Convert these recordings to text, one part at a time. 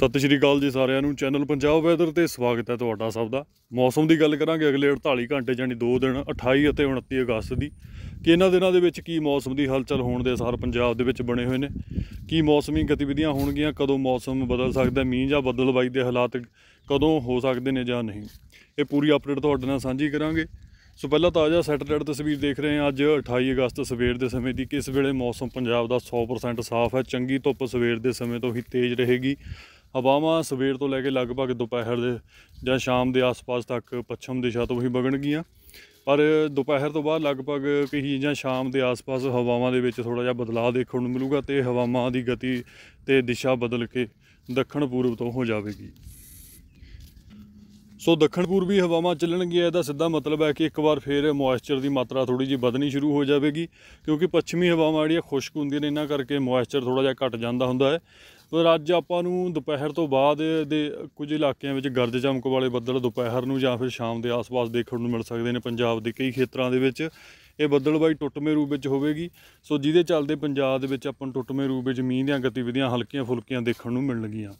ਸਤਿ ਸ਼੍ਰੀ ਅਕਾਲ ਜੀ ਸਾਰਿਆਂ ਨੂੰ ਚੈਨਲ ਪੰਜਾਬ ਵੈਦਰ ਤੇ ਸਵਾਗਤ ਹੈ ਤੁਹਾਡਾ ਸਭ ਦਾ ਮੌਸਮ ਦੀ ਗੱਲ ਕਰਾਂਗੇ ਅਗਲੇ 48 ਘੰਟੇ ਜਾਨੀ 2 ਦਿਨ 28 ਅਤੇ 29 ਅਗਸਤ ਦੀ ਕਿ ਇਹਨਾਂ ਦਿਨਾਂ ਦੇ ਵਿੱਚ ਕੀ ਮੌਸਮ ਦੀ ਹਲਚਲ ਹੋਣ ਦੇ ਅਸਰ ਪੰਜਾਬ ਦੇ ਵਿੱਚ ਬਣੇ ਹੋਏ ਨੇ ਕੀ ਮੌਸਮੀ ਗਤੀਵਿਧੀਆਂ ਹੋਣਗੀਆਂ ਕਦੋਂ ਮੌਸਮ ਬਦਲ ਸਕਦਾ ਮੀਂਹ ਜਾਂ ਬਦਲਵਾਈ ਦੇ ਹਾਲਾਤ ਕਦੋਂ ਹੋ ਸਕਦੇ ਨੇ ਜਾਂ ਨਹੀਂ ਇਹ ਪੂਰੀ ਅਪਡੇਟ ਤੁਹਾਡੇ ਨਾਲ ਸਾਂਝੀ ਕਰਾਂਗੇ ਸੋ ਪਹਿਲਾਂ ਤਾਂ ਆਜਾ ਸੈਟਰਡੇ ਤਸਵੀਰ ਦੇਖ ਰਹੇ ਹਾਂ ਅੱਜ 28 ਅਗਸਤ ਸਵੇਰ ਦੇ ਸਮੇਂ ਦੀ ਕਿਸ ਵੇਲੇ ਮੌਸਮ ਪੰਜਾਬ ਦਾ 100% ਸਾਫ਼ ਹੈ ਚੰਗੀ ਧੁੱਪ ਸਵੇਰ ਦੇ ਸਮੇਂ ਤੋਂ ਹੀ ਤੇਜ਼ ਰਹੇਗੀ ਹਵਾਵਾਂ ਸਵੇਰ ਤੋਂ ਲੈ ਕੇ ਲਗਭਗ ਦੁਪਹਿਰ ਦੇ ਜਾਂ ਸ਼ਾਮ ਦੇ ਆਸ-ਪਾਸ ਤੱਕ ਪੱਛਮ ਦਿਸ਼ਾ ਤੋਂ ਹੀ ਵਗਣਗੀਆਂ ਪਰ ਦੁਪਹਿਰ ਤੋਂ ਬਾਅਦ ਲਗਭਗ ਕਹੀ ਜਾਂ ਸ਼ਾਮ ਦੇ ਆਸ-ਪਾਸ ਹਵਾਵਾਂ ਦੇ ਵਿੱਚ ਥੋੜਾ ਜਿਹਾ ਬਦਲਾਅ ਦੇਖਣ ਨੂੰ ਮਿਲੂਗਾ ਤੇ ਹਵਾਵਾਂ ਦੀ ਗਤੀ ਤੇ ਦਿਸ਼ਾ ਬਦਲ ਕੇ ਦੱਖਣ ਪੂਰਬ ਤੋਂ ਹੋ ਜਾਵੇਗੀ ਸੋ ਦੱਖਣ ਪੂਰਬੀ ਹਵਾਵਾਂ ਚੱਲਣਗੀਆਂ ਇਹਦਾ ਸਿੱਧਾ ਮਤਲਬ ਹੈ ਕਿ ਇੱਕ ਵਾਰ ਫੇਰ ਮੋਇਸਚਰ ਦੀ ਮਾਤਰਾ ਥੋੜੀ ਜੀ ਵਧਣੀ ਸ਼ੁਰੂ ਹੋ ਜਾਵੇਗੀ ਕਿਉਂਕਿ ਪੱਛਮੀ ਹਵਾਵਾਂ ਜਿਹੜੀਆਂ ਖੁਸ਼ਕ ਹੁੰਦੀਆਂ ਨੇ ਇਹਨਾਂ ਕਰਕੇ ਮੋਇਸਚਰ ਥੋੜਾ ਜਿਹਾ ਘਟ ਜਾਂਦਾ ਹੁੰਦਾ ਹੈ ਪਰ ਅੱਜ ਆਪਾਂ ਨੂੰ ਦੁਪਹਿਰ ਤੋਂ ਬਾਅਦ ਦੇ ਕੁਝ ਇਲਾਕਿਆਂ ਵਿੱਚ ਗਰਜ ਚਮਕ ਵਾਲੇ ਬੱਦਲ ਦੁਪਹਿਰ ਨੂੰ ਜਾਂ ਫਿਰ ਸ਼ਾਮ ਦੇ ਆਸ-ਪਾਸ ਦੇਖਣ ਨੂੰ ਮਿਲ ਸਕਦੇ ਨੇ ਪੰਜਾਬ ਦੇ ਕਈ ਖੇਤਰਾਂ ਦੇ ਵਿੱਚ ਇਹ ਬੱਦਲ ਬਾਈ ਟੁੱਟਵੇਂ ਰੂਪ ਵਿੱਚ ਹੋਵੇਗੀ ਸੋ ਜਿਹਦੇ ਚੱਲਦੇ ਪੰਜਾਬ ਦੇ ਵਿੱਚ ਆਪਾਂ ਟੁੱਟਵੇਂ ਰੂਪ ਵਿੱਚ ਮੀਂਹ ਦੀਆਂ ਗਤੀਵਿਧੀਆਂ ਹਲਕੀਆਂ ਫੁਲਕੀਆਂ ਦੇਖਣ ਨੂੰ ਮਿਲਣਗੀਆਂ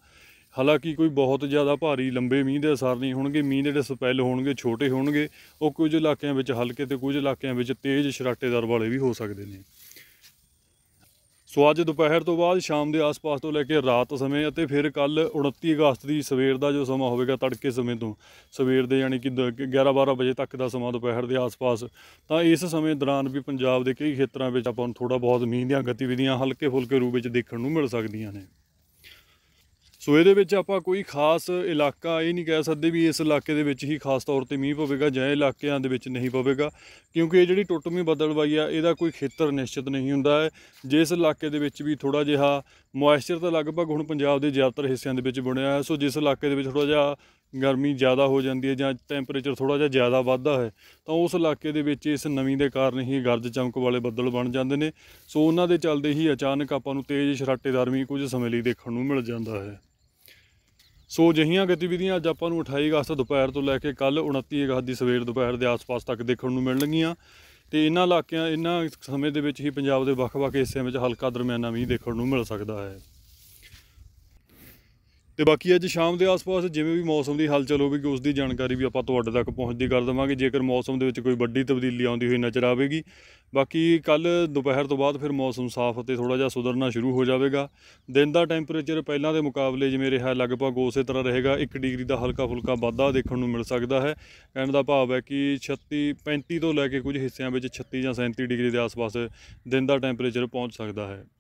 ਹਾਲਾਂਕਿ ਕੋਈ ਬਹੁਤ ਜ਼ਿਆਦਾ ਭਾਰੀ ਲੰਬੇ ਮੀਂਹ ਦੇ ਅਸਰ ਨਹੀਂ ਹੋਣਗੇ ਮੀਂਹ ਦੇ ਜਿਹੜੇ ਸਪੈਲ ਹੋਣਗੇ ਛੋਟੇ ਹੋਣਗੇ ਉਹ ਕੁਝ ਇਲਾਕਿਆਂ ਵਿੱਚ ਹਲਕੇ ਤੇ ਕੁਝ ਇਲਾਕਿਆਂ ਵਿੱਚ ਤੇਜ਼ ਛਰਾਟੇਦਾਰ ਵਾਲੇ ਵੀ ਹੋ ਸਕਦੇ ਨੇ ਸੋ ਅੱਜ ਦੁਪਹਿਰ ਤੋਂ ਬਾਅਦ ਸ਼ਾਮ ਦੇ ਆਸ-ਪਾਸ ਤੋਂ ਲੈ ਕੇ ਰਾਤ ਸਮੇਂ ਅਤੇ ਫਿਰ ਕੱਲ 29 ਅਗਸਤ ਦੀ ਸਵੇਰ ਦਾ ਜੋ ਸਮਾਂ ਹੋਵੇਗਾ ਤੜਕੇ ਸਮੇਂ ਤੋਂ ਸਵੇਰ ਦੇ ਯਾਨੀ ਕਿ 11-12 ਵਜੇ ਤੱਕ ਦਾ ਸਮਾਂ ਦੁਪਹਿਰ ਦੇ ਆਸ-ਪਾਸ ਤਾਂ ਇਸ ਸਮੇਂ ਦੌਰਾਨ ਵੀ ਪੰਜਾਬ ਦੇ ਕਈ ਖੇਤਰਾਂ ਵਿੱਚ ਆਪਾਂ ਨੂੰ ਥੋੜਾ ਬਹੁਤ ਮੀਂਹ ਦੀਆਂ ਗਤੀਵਿਧੀਆਂ ਹਲਕੇ-ਫੁਲਕੇ ਰੂਪ ਵਿੱਚ ਦੇਖਣ ਨੂੰ ਮਿਲ ਸਕਦੀਆਂ ਨੇ ਸੋ ਇਹਦੇ ਵਿੱਚ ਆਪਾਂ ਕੋਈ ਖਾਸ ਇਲਾਕਾ ਇਹ ਨਹੀਂ ਕਹਿ ਸਕਦੇ ਵੀ ਇਸ ਇਲਾਕੇ ਦੇ ਵਿੱਚ ਹੀ ਖਾਸ ਤੌਰ ਤੇ ਮੀਂਹ ਪਵੇਗਾ ਜਾਂ ਇਲਾਕਿਆਂ ਦੇ ਵਿੱਚ ਨਹੀਂ ਪਵੇਗਾ ਕਿਉਂਕਿ ਇਹ ਜਿਹੜੀ ਟੁੱਟਵੀਂ ਬਦਲਵਾਈ ਆ ਇਹਦਾ ਕੋਈ ਖੇਤਰ ਨਿਸ਼ਚਿਤ ਨਹੀਂ ਹੁੰਦਾ ਹੈ ਜਿਸ ਇਲਾਕੇ ਦੇ ਵਿੱਚ ਵੀ ਥੋੜਾ ਜਿਹਾ ਮੋਇਸਚਰ ਤਾਂ ਲਗਭਗ ਹੁਣ ਪੰਜਾਬ ਦੇ ਜ਼ਿਆਦਾਤਰ ਹਿੱਸਿਆਂ ਦੇ ਵਿੱਚ ਬਣਿਆ ਹੈ ਸੋ ਜਿਸ ਇਲਾਕੇ ਦੇ ਵਿੱਚ ਥੋੜਾ ਜਿਹਾ ਗਰਮੀ ਜ਼ਿਆਦਾ ਹੋ ਜਾਂਦੀ ਹੈ ਜਾਂ ਟੈਂਪਰੇਚਰ ਥੋੜਾ ਜਿਹਾ ਜ਼ਿਆਦਾ ਵੱਧਦਾ ਹੈ ਤਾਂ ਉਸ ਇਲਾਕੇ ਦੇ ਵਿੱਚ ਇਸ ਨਮੀ ਦੇ ਕਾਰਨ ਹੀ ਗਰਜ ਚਮਕ ਵਾਲੇ ਬੱਦਲ ਬਣ ਜਾਂਦੇ ਨੇ ਸੋ ਉਹਨਾਂ ਦੇ ਚੱਲਦੇ ਹੀ ਅਚਾਨਕ ਆਪਾਂ ਨੂੰ ਤੇਜ਼ ਛਰਾਟੇਦਾਰ ਮੀਂਹ ਕੁਝ ਸਮੇਂ ਲਈ ਦੇਖਣ ਨੂੰ ਮਿਲ ਜਾਂਦਾ ਹੈ ਸੋ ਜਹੀਆਂ ਗਤੀਵਿਧੀਆਂ ਅੱਜ ਆਪਾਂ ਨੂੰ 28 ਅਗਸਤ ਦੁਪਹਿਰ ਤੋਂ ਲੈ ਕੇ ਕੱਲ 29 ਅਗਸਤ ਦੀ ਸਵੇਰ ਦੁਪਹਿਰ ਦੇ ਆਸ-ਪਾਸ ਤੱਕ ਦੇਖਣ ਨੂੰ ਮਿਲਣਗੀਆਂ ਤੇ ਇਹਨਾਂ ਇਲਾਕਿਆਂ ਇਹਨਾਂ ਸਮੇਂ ਦੇ ਵਿੱਚ ਹੀ ਪੰਜਾਬ ਦੇ ਵੱਖ-ਵੱਖ ਹਿੱਸਿਆਂ ਵਿੱਚ ਹਲਕਾ ਦਰਮਿਆਨਾ ਮੀਂਹ ਦੇਖਣ ਨੂੰ ਮਿਲ ਸਕਦਾ ਹੈ ਤੇ ਬਾਕੀ ਅੱਜ ਸ਼ਾਮ ਦੇ ਆਸ-ਪਾਸ ਜਿਵੇਂ ਵੀ ਮੌਸਮ ਦੀ ਹਲਚਲ ਹੋਵੇਗੀ ਉਸ ਦੀ ਜਾਣਕਾਰੀ ਵੀ ਆਪਾਂ ਤੁਹਾਡੇ ਤੱਕ ਪਹੁੰਚਦੀ ਕਰ ਦਵਾਂਗੇ ਜੇਕਰ ਮੌਸਮ ਦੇ ਵਿੱਚ ਕੋਈ ਵੱਡੀ ਤਬਦੀਲੀ ਆਉਂਦੀ ਹੋਈ ਨਜ਼ਰ ਆਵੇਗੀ ਬਾਕੀ ਕੱਲ ਦੁਪਹਿਰ ਤੋਂ ਬਾਅਦ ਫਿਰ ਮੌਸਮ ਸਾਫ਼ ਅਤੇ ਥੋੜਾ ਜਿਹਾ ਸੁਧਰਨਾ ਸ਼ੁਰੂ ਹੋ ਜਾਵੇਗਾ ਦਿਨ ਦਾ ਟੈਂਪਰੇਚਰ ਪਹਿਲਾਂ ਦੇ ਮੁਕਾਬਲੇ ਜਿਵੇਂ ਰਿਹਾ ਲਗਭਗ ਉਸੇ ਤਰ੍ਹਾਂ ਰਹੇਗਾ 1 ਡਿਗਰੀ ਦਾ ਹਲਕਾ-ਫੁਲਕਾ ਵਾਧਾ ਦੇਖਣ ਨੂੰ ਮਿਲ ਸਕਦਾ ਹੈ ਕਹਿਣ ਦਾ ਭਾਵ ਹੈ ਕਿ 36 35 ਤੋਂ ਲੈ ਕੇ ਕੁਝ ਹਿੱਸਿਆਂ ਵਿੱਚ 36 ਜਾਂ 37 ਡਿਗਰੀ ਦੇ ਆਸ-ਪਾਸ ਦਿਨ ਦਾ ਟੈਂਪਰੇਚਰ ਪਹੁੰਚ ਸਕਦਾ ਹੈ